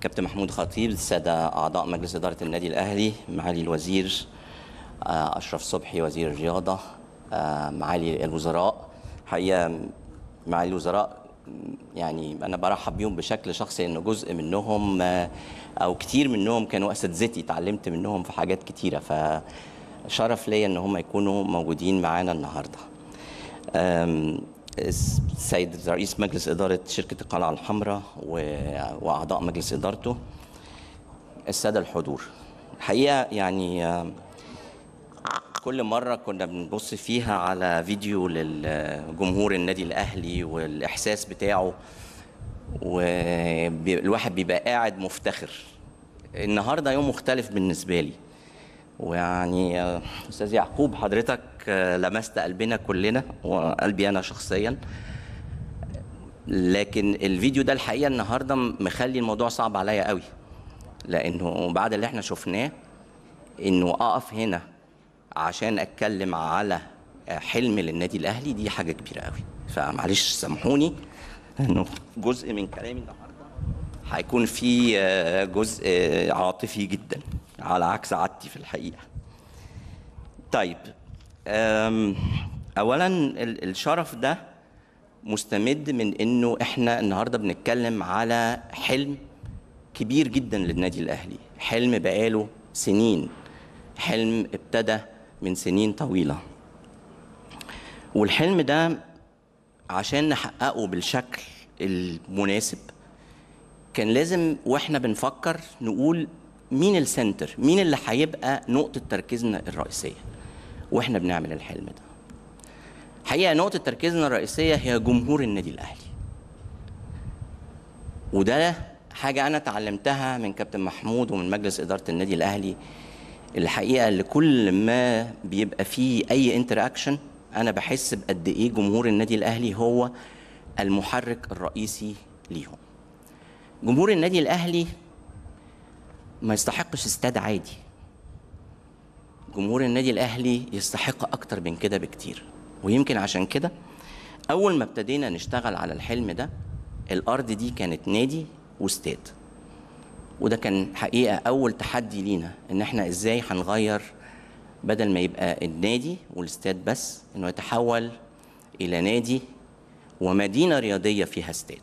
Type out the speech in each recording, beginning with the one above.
كابتن محمود خطيب السادة أعضاء مجلس إدارة النادي الأهلي معالي الوزير آه، أشرف صبحي وزير الرياضة آه، معالي الوزراء حقيقة معالي الوزراء يعني انا برحب بيهم بشكل شخصي إنه جزء منهم آه، او كتير منهم كانوا اساتذتي اتعلمت منهم في حاجات كتيره فشرف ليا ان هم يكونوا موجودين معانا النهارده السيد رئيس مجلس إدارة شركة القلعة الحمراء وأعضاء مجلس إدارته السادة الحضور الحقيقة يعني كل مرة كنا بنبص فيها على فيديو للجمهور النادي الأهلي والإحساس بتاعه والواحد بيبقى قاعد مفتخر النهاردة يوم مختلف بالنسبة لي ويعني آه، استاذ يعقوب حضرتك آه، لمست قلبنا كلنا وقلبي انا شخصيا لكن الفيديو ده الحقيقه النهارده مخلي الموضوع صعب عليا قوي لانه بعد اللي احنا شفناه انه اقف هنا عشان اتكلم على آه، حلم للنادي الاهلي دي حاجه كبيره قوي فمعلش سامحوني انه جزء من كلامي النهارده هيكون في آه، جزء آه، عاطفي جدا على عكس عادتي في الحقيقه طيب اولا الشرف ده مستمد من انه احنا النهارده بنتكلم على حلم كبير جدا للنادي الاهلي حلم بقاله سنين حلم ابتدى من سنين طويله والحلم ده عشان نحققه بالشكل المناسب كان لازم واحنا بنفكر نقول مين السنتر مين اللي هيبقى نقطه تركيزنا الرئيسيه واحنا بنعمل الحلم ده حقيقه نقطه تركيزنا الرئيسيه هي جمهور النادي الاهلي وده حاجه انا اتعلمتها من كابتن محمود ومن مجلس اداره النادي الاهلي الحقيقه اللي كل ما بيبقى فيه اي انتراكشن انا بحس بقد ايه جمهور النادي الاهلي هو المحرك الرئيسي ليهم جمهور النادي الاهلي ما يستحقش استاد عادي جمهور النادي الاهلي يستحق اكتر من كده بكتير ويمكن عشان كده اول ما ابتدينا نشتغل على الحلم ده الارض دي كانت نادي واستاد وده كان حقيقه اول تحدي لينا ان احنا ازاي هنغير بدل ما يبقى النادي والاستاد بس انه يتحول الى نادي ومدينه رياضيه فيها استاد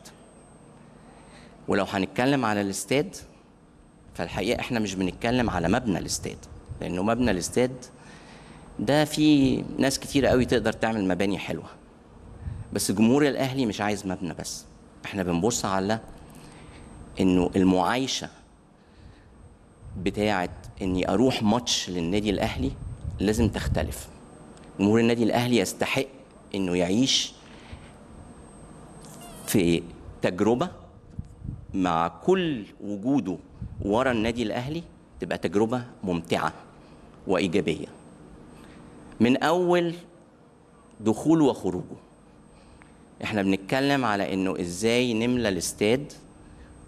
ولو هنتكلم على الاستاد فالحقيقه احنا مش بنتكلم على مبنى الاستاد لانه مبنى الاستاد ده في ناس كتير قوي تقدر تعمل مباني حلوه بس جمهور الاهلي مش عايز مبنى بس احنا بنبص على انه المعايشه بتاعه اني اروح ماتش للنادي الاهلي لازم تختلف جمهور النادي الاهلي يستحق انه يعيش في تجربه مع كل وجوده ورا النادي الاهلي تبقى تجربه ممتعه وايجابيه من اول دخوله وخروجه احنا بنتكلم على انه ازاي نملى الاستاد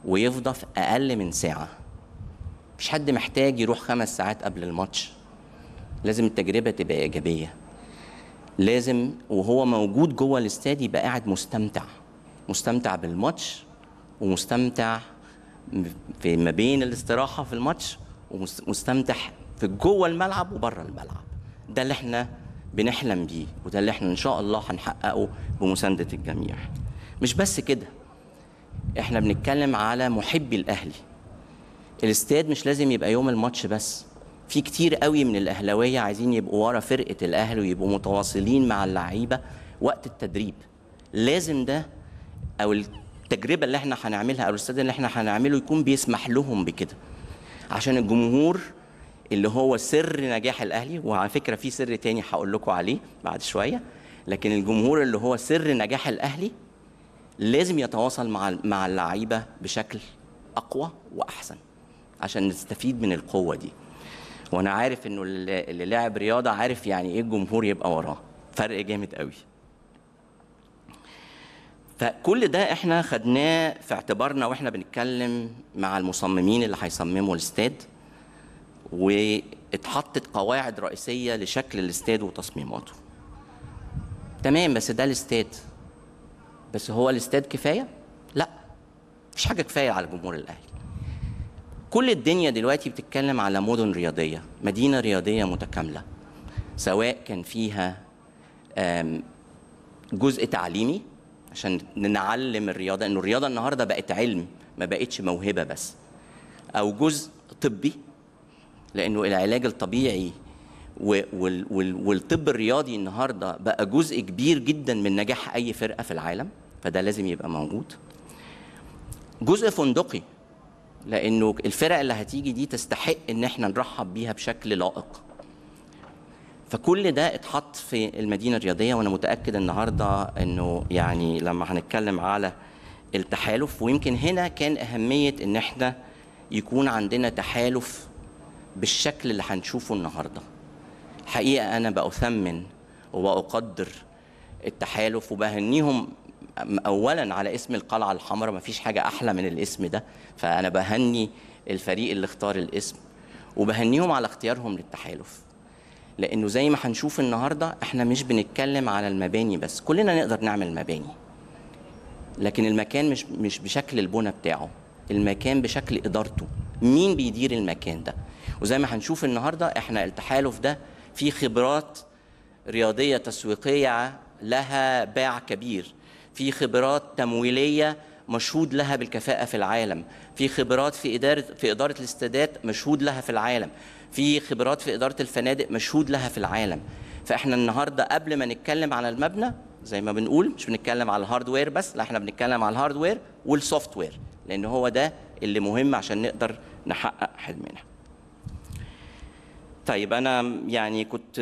ويفضى في اقل من ساعه مش حد محتاج يروح خمس ساعات قبل الماتش لازم التجربه تبقى ايجابيه لازم وهو موجود جوه الاستاد يبقى قاعد مستمتع مستمتع بالماتش ومستمتع في ما بين الاستراحه في الماتش ومستمتع في جوه الملعب وبره الملعب ده اللي احنا بنحلم بيه وده اللي احنا ان شاء الله هنحققه بمسانده الجميع مش بس كده احنا بنتكلم على محبي الاهلي الاستاد مش لازم يبقى يوم الماتش بس في كتير قوي من الاهلاويه عايزين يبقوا ورا فرقه الاهلي ويبقوا متواصلين مع اللعيبه وقت التدريب لازم ده او التجربه اللي احنا هنعملها او الاستاد اللي احنا هنعمله يكون بيسمح لهم بكده عشان الجمهور اللي هو سر نجاح الاهلي وعلى فكره في سر تاني هقول لكم عليه بعد شويه لكن الجمهور اللي هو سر نجاح الاهلي لازم يتواصل مع مع اللعيبه بشكل اقوى واحسن عشان نستفيد من القوه دي وانا عارف انه اللي لاعب رياضه عارف يعني ايه الجمهور يبقى وراه فرق جامد قوي فكل ده احنا خدناه في اعتبارنا واحنا بنتكلم مع المصممين اللي هيصمموا الاستاد واتحطت قواعد رئيسيه لشكل الاستاد وتصميماته تمام بس ده الاستاد بس هو الاستاد كفايه لا مفيش حاجه كفايه على جمهور الاهلي كل الدنيا دلوقتي بتتكلم على مدن رياضيه مدينه رياضيه متكامله سواء كان فيها جزء تعليمي عشان نعلم الرياضه انه الرياضه النهارده بقت علم ما بقتش موهبه بس او جزء طبي لانه العلاج الطبيعي والطب الرياضي النهارده بقى جزء كبير جدا من نجاح اي فرقه في العالم فده لازم يبقى موجود جزء فندقي لانه الفرق اللي هتيجي دي تستحق ان احنا نرحب بيها بشكل لائق فكل ده اتحط في المدينه الرياضيه وانا متاكد النهارده انه يعني لما هنتكلم على التحالف ويمكن هنا كان اهميه ان احنا يكون عندنا تحالف بالشكل اللي هنشوفه النهارده حقيقه انا باثمن واقدر التحالف وبهنيهم اولا على اسم القلعه الحمراء مفيش حاجه احلى من الاسم ده فانا بهني الفريق اللي اختار الاسم وبهنيهم على اختيارهم للتحالف لانه زي ما هنشوف النهارده احنا مش بنتكلم على المباني بس كلنا نقدر نعمل مباني لكن المكان مش مش بشكل البنى بتاعه المكان بشكل ادارته مين بيدير المكان ده وزي ما هنشوف النهارده احنا التحالف ده فيه خبرات رياضيه تسويقيه لها باع كبير في خبرات تمويليه مشهود لها بالكفاءة في العالم في خبرات في إدارة في إدارة الاستادات مشهود لها في العالم في خبرات في إدارة الفنادق مشهود لها في العالم فإحنا النهاردة قبل ما نتكلم على المبنى زي ما بنقول مش بنتكلم على الهاردوير بس لا احنا بنتكلم على الهاردوير والسوفت وير لان هو ده اللي مهم عشان نقدر نحقق حلمنا طيب انا يعني كنت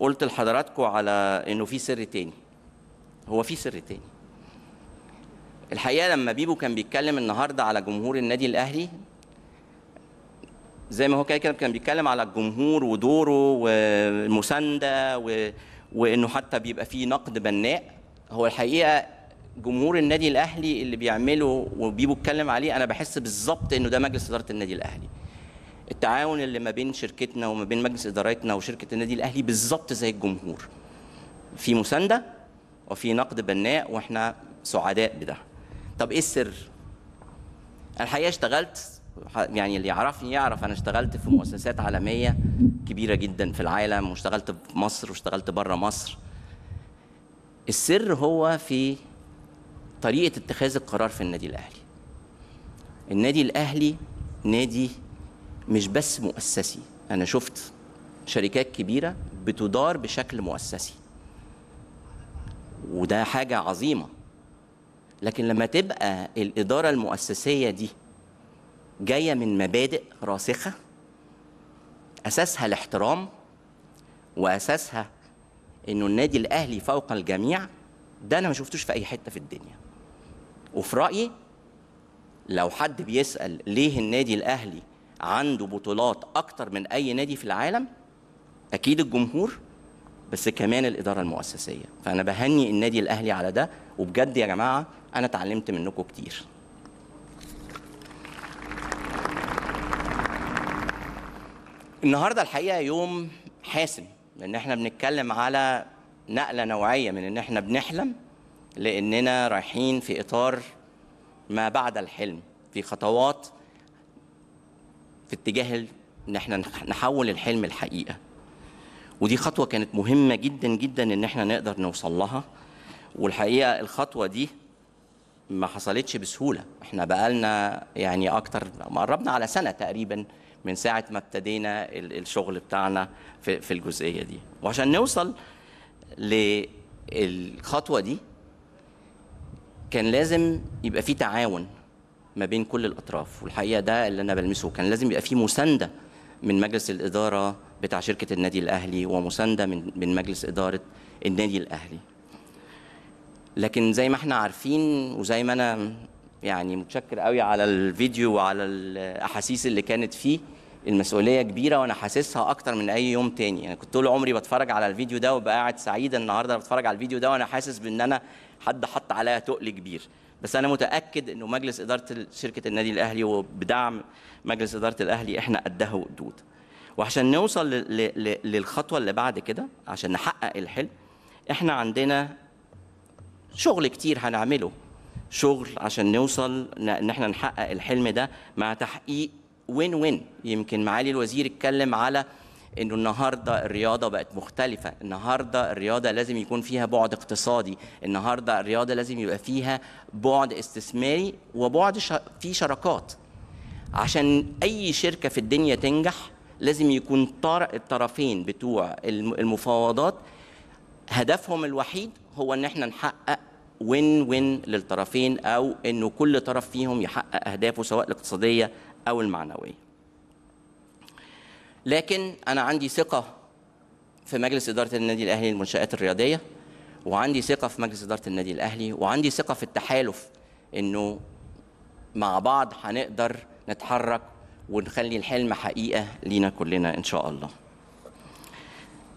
قلت لحضراتكم على انه في سر تاني هو في سر تاني الحقيقه لما بيبو كان بيتكلم النهارده على جمهور النادي الاهلي زي ما هو كده كان بيتكلم على الجمهور ودوره والمسانده و... وانه حتى بيبقى فيه نقد بناء هو الحقيقه جمهور النادي الاهلي اللي بيعمله وبيبو اتكلم عليه انا بحس بالظبط انه ده مجلس اداره النادي الاهلي التعاون اللي ما بين شركتنا وما بين مجلس ادارتنا وشركه النادي الاهلي بالظبط زي الجمهور في مسانده وفي نقد بناء واحنا سعداء بده طب ايه السر؟ الحقيقه اشتغلت يعني اللي يعرفني يعرف انا اشتغلت في مؤسسات عالميه كبيره جدا في العالم واشتغلت في مصر واشتغلت بره مصر السر هو في طريقه اتخاذ القرار في النادي الاهلي النادي الاهلي نادي مش بس مؤسسي انا شفت شركات كبيره بتدار بشكل مؤسسي وده حاجه عظيمه لكن لما تبقى الإدارة المؤسسية دي جاية من مبادئ راسخة أساسها الاحترام وأساسها إنه النادي الأهلي فوق الجميع ده أنا ما شفتوش في أي حتة في الدنيا وفي رأيي لو حد بيسأل ليه النادي الأهلي عنده بطولات أكتر من أي نادي في العالم أكيد الجمهور بس كمان الاداره المؤسسيه فانا بهني النادي الاهلي على ده وبجد يا جماعه انا اتعلمت منكم كتير النهارده الحقيقه يوم حاسم لان احنا بنتكلم على نقله نوعيه من ان احنا بنحلم لاننا رايحين في اطار ما بعد الحلم في خطوات في اتجاه ان احنا نحول الحلم الحقيقه ودي خطوه كانت مهمه جدا جدا ان احنا نقدر نوصل لها والحقيقه الخطوه دي ما حصلتش بسهوله احنا بقالنا يعني اكتر قربنا على سنه تقريبا من ساعه ما ابتدينا الشغل بتاعنا في, في الجزئيه دي وعشان نوصل للخطوه دي كان لازم يبقى في تعاون ما بين كل الاطراف والحقيقه ده اللي انا بلمسه كان لازم يبقى في مسانده من مجلس الإدارة بتاع شركة النادي الأهلي ومساندة من من مجلس إدارة النادي الأهلي. لكن زي ما احنا عارفين وزي ما أنا يعني متشكر قوي على الفيديو وعلى الأحاسيس اللي كانت فيه المسؤولية كبيرة وأنا حاسسها أكتر من أي يوم تاني، أنا كنت طول عمري بتفرج على الفيديو ده وبقاعد قاعد سعيد النهارده بتفرج على الفيديو ده وأنا حاسس بإن أنا حد حط عليا تقل كبير. بس انا متاكد انه مجلس اداره شركه النادي الاهلي وبدعم مجلس اداره الاهلي احنا قدها وقدود وعشان نوصل للخطوه اللي بعد كده عشان نحقق الحلم احنا عندنا شغل كتير هنعمله شغل عشان نوصل ان احنا نحقق الحلم ده مع تحقيق وين وين يمكن معالي الوزير اتكلم على انه النهارده الرياضه بقت مختلفه النهارده الرياضه لازم يكون فيها بعد اقتصادي النهارده الرياضه لازم يبقى فيها بعد استثماري وبعد في شراكات عشان اي شركه في الدنيا تنجح لازم يكون الطرفين بتوع المفاوضات هدفهم الوحيد هو ان احنا نحقق وين وين للطرفين او انه كل طرف فيهم يحقق اهدافه سواء الاقتصاديه او المعنويه لكن انا عندي ثقه في مجلس اداره النادي الاهلي للمنشات الرياضيه وعندي ثقه في مجلس اداره النادي الاهلي وعندي ثقه في التحالف انه مع بعض هنقدر نتحرك ونخلي الحلم حقيقه لينا كلنا ان شاء الله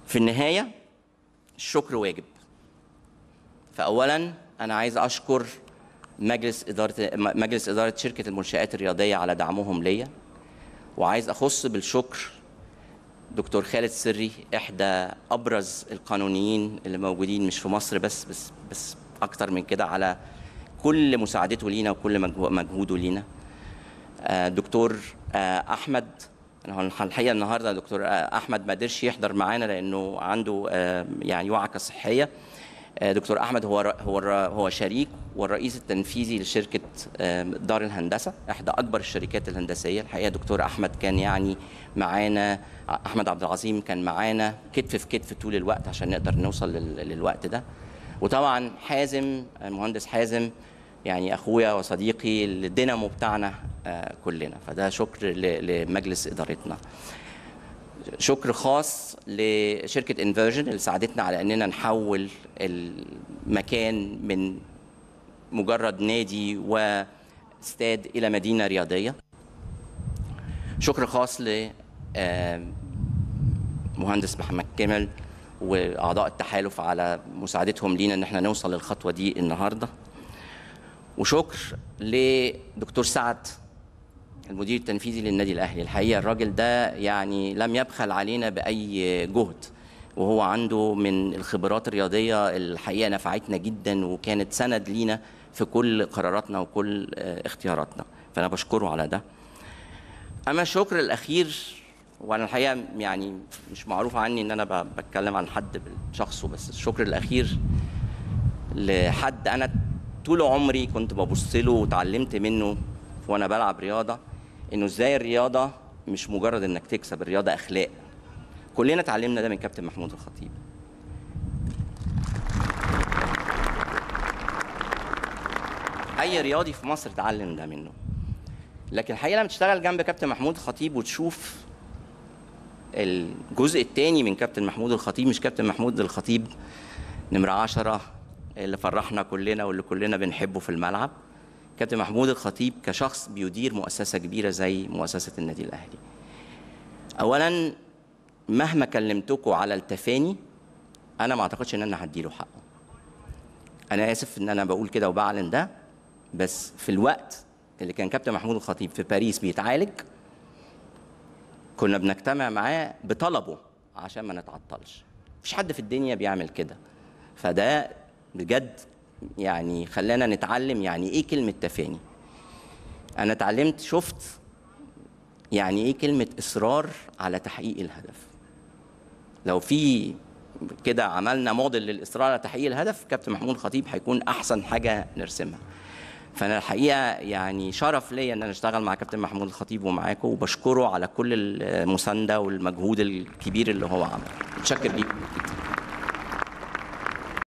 في النهايه الشكر واجب فاولا انا عايز اشكر مجلس اداره مجلس اداره شركه المنشات الرياضيه على دعمهم ليا وعايز اخص بالشكر دكتور خالد سري احدى ابرز القانونيين اللي موجودين مش في مصر بس بس بس اكتر من كده على كل مساعدته لينا وكل مجهوده لينا آه، دكتور آه، احمد الحقيقه النهارده دكتور آه، احمد ما قدرش يحضر معانا لانه عنده يعني وعكه صحيه آه، دكتور احمد هو هو هو شريك والرئيس التنفيذي لشركه دار الهندسه احدى اكبر الشركات الهندسيه الحقيقه دكتور احمد كان يعني معانا احمد عبد العظيم كان معانا كتف في كتف طول الوقت عشان نقدر نوصل للوقت ده وطبعا حازم المهندس حازم يعني اخويا وصديقي الدينامو بتاعنا آه، كلنا فده شكر لمجلس ادارتنا شكر خاص لشركه انفيرجن اللي ساعدتنا على اننا نحول المكان من مجرد نادي واستاد الى مدينه رياضيه شكر خاص ل آه، محمد كمل واعضاء التحالف على مساعدتهم لينا ان احنا نوصل للخطوه دي النهارده وشكر لدكتور سعد المدير التنفيذي للنادي الاهلي الحقيقه الراجل ده يعني لم يبخل علينا باي جهد وهو عنده من الخبرات الرياضيه الحقيقه نفعتنا جدا وكانت سند لينا في كل قراراتنا وكل آه، اختياراتنا فانا بشكره على ده اما الشكر الاخير وانا الحقيقه يعني مش معروف عني ان انا بتكلم عن حد بشخصه بس الشكر الاخير لحد انا طول عمري كنت ببص له وتعلمت منه وانا بلعب رياضه انه ازاي الرياضه مش مجرد انك تكسب الرياضه اخلاق كلنا اتعلمنا ده من كابتن محمود الخطيب اي رياضي في مصر اتعلم ده منه لكن الحقيقه لما تشتغل جنب كابتن محمود الخطيب وتشوف الجزء الثاني من كابتن محمود الخطيب مش كابتن محمود الخطيب نمره 10 اللي فرحنا كلنا واللي كلنا بنحبه في الملعب كابتن محمود الخطيب كشخص بيدير مؤسسه كبيره زي مؤسسه النادي الاهلي اولا مهما كلمتكم على التفاني انا ما اعتقدش ان انا هديله حقه انا اسف ان انا بقول كده وبعلن ده بس في الوقت اللي كان كابتن محمود الخطيب في باريس بيتعالج كنا بنجتمع معاه بطلبه عشان ما نتعطلش مفيش حد في الدنيا بيعمل كده فده بجد يعني خلانا نتعلم يعني ايه كلمه تفاني انا اتعلمت شفت يعني ايه كلمه اصرار على تحقيق الهدف لو في كده عملنا موديل للاصرار على تحقيق الهدف كابتن محمود الخطيب هيكون احسن حاجه نرسمها فانا الحقيقه يعني شرف ليا ان انا اشتغل مع كابتن محمود الخطيب ومعاكم وبشكره على كل المسانده والمجهود الكبير اللي هو عمله متشكر ليكم